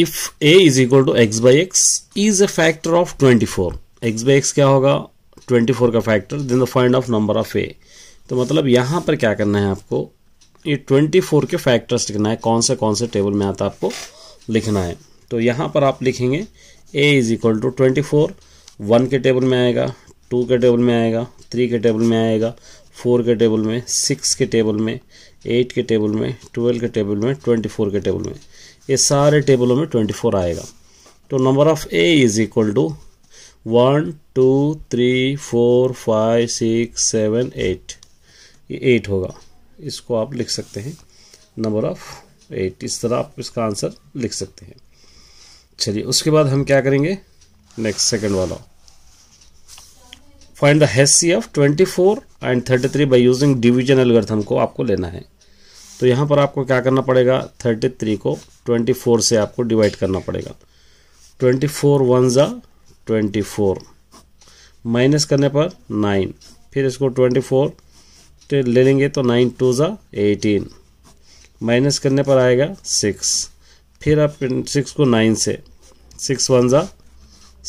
if a is equal to x by x is a factor of twenty four x by x क्या होगा twenty four का factor then the find of number of a तो मतलब यहाँ पर क्या करना है आपको ये ट्वेंटी फोर के फैक्टर्स लिखना है कौन से कौन से टेबल में आता है आपको लिखना है तो यहाँ पर आप लिखेंगे a is equal to twenty four one के टेबल में आएगा टू के टेबल में आएगा थ्री के टेबल में आएगा फोर के टेबल में सिक्स के टेबल में एट के टेबल में ट्वेल्व के टेबल में ट्वेंटी फोर के टेबल में ये सारे टेबलों में ट्वेंटी फोर आएगा तो number of a is equal to one two three four five six seven eight ये एट होगा इसको आप लिख सकते हैं नंबर ऑफ एट इस तरह आप इसका आंसर लिख सकते हैं चलिए उसके बाद हम क्या करेंगे नेक्स्ट सेकंड वाला find the twenty four and 33 by using division algorithm को आपको लेना है तो यहाँ पर आपको क्या करना पड़ेगा 33 को 24 से आपको डिवाइड करना पड़ेगा 24 फोर वन ज़ा ट्वेंटी माइनस करने पर 9 फिर इसको 24 तो ले लेंगे तो 9 टू ज़ा एटीन माइनस करने पर आएगा 6 फिर आप 6 को 9 से 6 वन ज़ा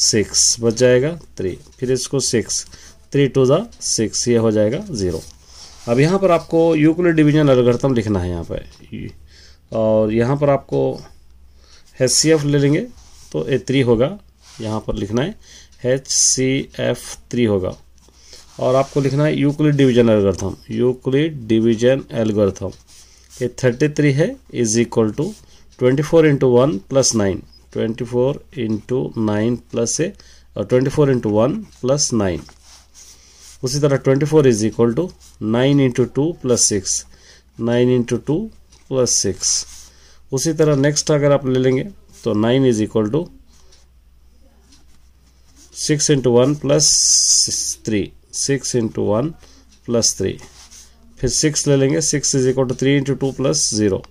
सिक्स बच जाएगा थ्री फिर इसको six three two the six ये हो जाएगा ज़ीरो अब यहाँ पर आपको यूक्लिड डिवीजन अलगर्थम लिखना है यहाँ पर और यहाँ पर आपको एच सी एफ ले लेंगे तो ए थ्री होगा यहाँ पर लिखना है एच सी एफ थ्री होगा और आपको लिखना है Euclid division algorithm Euclid division algorithm ये थर्टी थ्री है is equal to twenty four into one plus nine twenty four into nine plus a और twenty four into one plus nine उसी तरह twenty four is equal to nine into two plus six nine into two plus six उसी तरह next अगर आप ले लेंगे तो nine is equal to six into one plus three six into one plus three फिर सिक्स ले लेंगे six is equal to three into two plus zero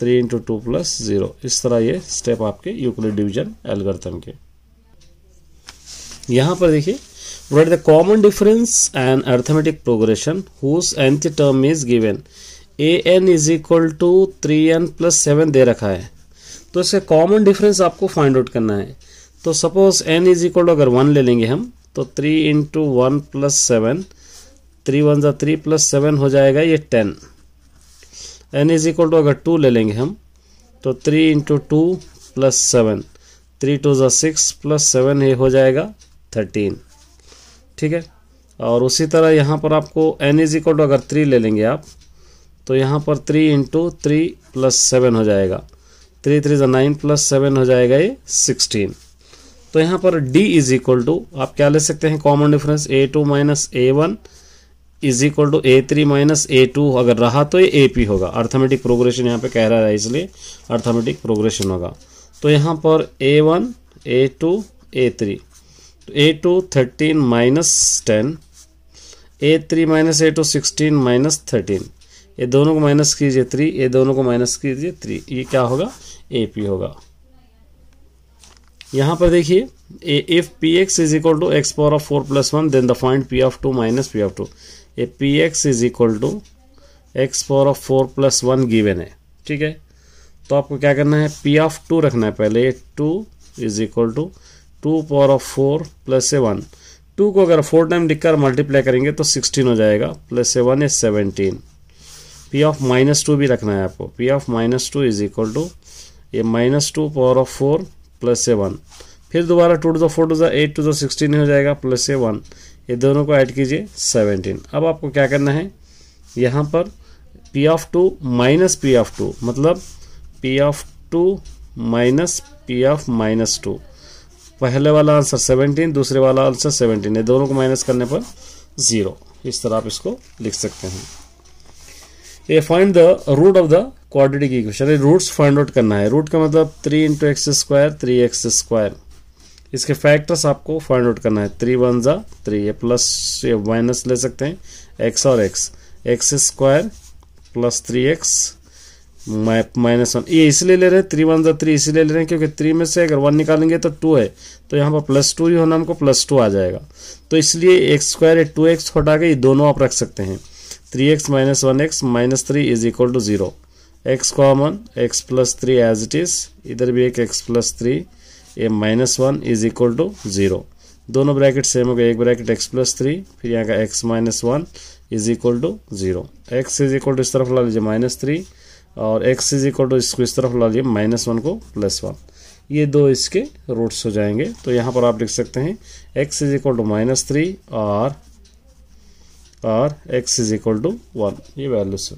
three into two plus zero इस तरह ये स्टेप आपके यूक्लिड डिवीजन एल्गोरिथम के यहाँ पर देखिए what the common difference and arithmetic progression whose nth term is given a n is equal to three n plus seven दे रखा है तो इसका कॉमन डिफरेंस आपको फाइंड आउट करना है तो suppose n is equal to अगर वन ले लेंगे हम तो three into one plus seven three one जो थ्री प्लस सेवन हो जाएगा ये ten n is equal to अगर टू ले लेंगे हम तो three into two plus seven three two जो सिक्स प्लस सेवन ये हो जाएगा थर्टीन ठीक है और उसी तरह यहाँ पर आपको एन इज इक्वल टू अगर थ्री ले लेंगे आप तो यहाँ पर three into three plus seven हो जाएगा थ्री थ्री जो नाइन प्लस सेवन हो जाएगा ये सिक्सटीन तो यहाँ पर डी इज इक्वल टू आप क्या ले सकते हैं common difference a two minus a one is equal to a three minus a two अगर रहा तो ये ए पी होगा अर्थमेटिक प्रोग्रेशन यहाँ पे कह रहा है इसलिए अर्थमेटिक प्रोग्रेशन होगा तो यहाँ पर a one a two a three तो a two thirteen minus ten a three minus a two sixteen minus thirteen ये दोनों को माइनस कीजिए थ्री ये दोनों को माइनस कीजिए थ्री ये क्या होगा ए पी होगा यहाँ पर देखिए a if p x is equal to x power of four plus one then the find p of two minus p of two ये p x is equal to x power of four plus one given है ठीक है तो आपको क्या करना है P of to रखना है पहले ये two is equal to two power of four plus a one two को अगर फोर टाइम लिखकर मल्टीप्लाई करेंगे तो सिक्सटीन हो जाएगा plus a one is seventeen p of minus two भी रखना है आपको p of minus two is equal to ये minus two power of four plus a one फिर दोबारा टू टू दो फोर टू जो एट टू जो सिक्सटीन हो जाएगा प्लस ए वन ये दोनों को ऐड कीजिए 17 अब आपको क्या करना है यहाँ पर p of two minus p of two मतलब p of two minus p of minus two पहले वाला आंसर सेवनटीन दूसरे वाला आंसर 17 ये दोनों को माइनस करने पर ज़ीरो इस तरह आप इसको लिख सकते हैं ये find the root of the quadratic equation roots find out करना है रूट का मतलब three into x square three x square इसके फैक्टर्स आपको फाइंड आउट करना है थ्री वन ज़ा थ्री ये प्लस ये माइनस ले सकते हैं एक्स और x x square plus three x minus one ये इसलिए ले रहे हैं थ्री वन ज़ा थ्री इसीलिए ले रहे हैं क्योंकि थ्री में से अगर वन निकालेंगे तो टू है तो यहाँ पर प्लस टू ही होना हमको प्लस टू आ जाएगा तो इसलिए एक्स स्क्वायर टू एक्स हटा के ये दोनों आप रख सकते हैं three x minus one x minus three is equal to zero x common x plus three as it is इधर भी एक x plus three a minus one is equal to zero दोनों ब्रैकेट सेम हो गए एक bracket x plus three फिर यहाँ का x minus one is equal to zero x is equal to इस तरफ ला लीजिए माइनस थ्री और एक्स इज इक्वल टू इसको इस तरफ ला लीजिए माइनस वन को प्लस वन ये दो इसके रूट्स हो जाएंगे तो यहाँ पर आप लिख सकते हैं x is equal to minus three और और x is equal to one ये values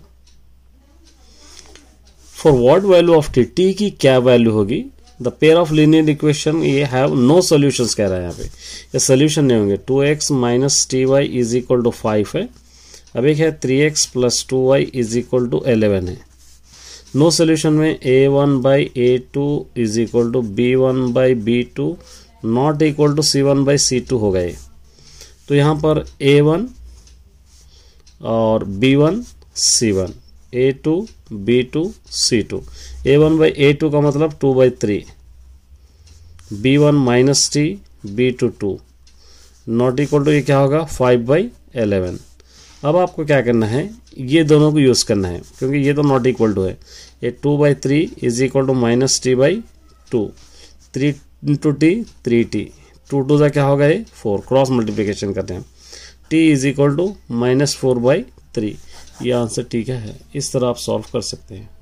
for what value of T T की क्या वैल्यू होगी the pair of linear equation ये हैव नो सोल्यूशन कह रहा है यहाँ पे ये सोल्यूशन नहीं होंगे two x minus T Y is equal to five है अब एक है three x plus two Y is equal to eleven है नो सोल्यूशन में a one by a two is equal to b one by b two not equal to c one by c two हो गए तो यहाँ पर a one और b one c one a two b two c two a one by a two का मतलब two by three b one minus T b two two not equal to ये क्या होगा फाइव बाई एलेवन अब आपको क्या करना है ये दोनों को यूज़ करना है क्योंकि ये तो नॉट इक्वल टू है ये two by three is equal to minus T by two three into T three T two two का क्या होगा ये फोर क्रॉस मल्टीप्लिकेशन करते हैं T is equal to minus four by three ये answer ठीक है इस तरह आप सॉल्व कर सकते हैं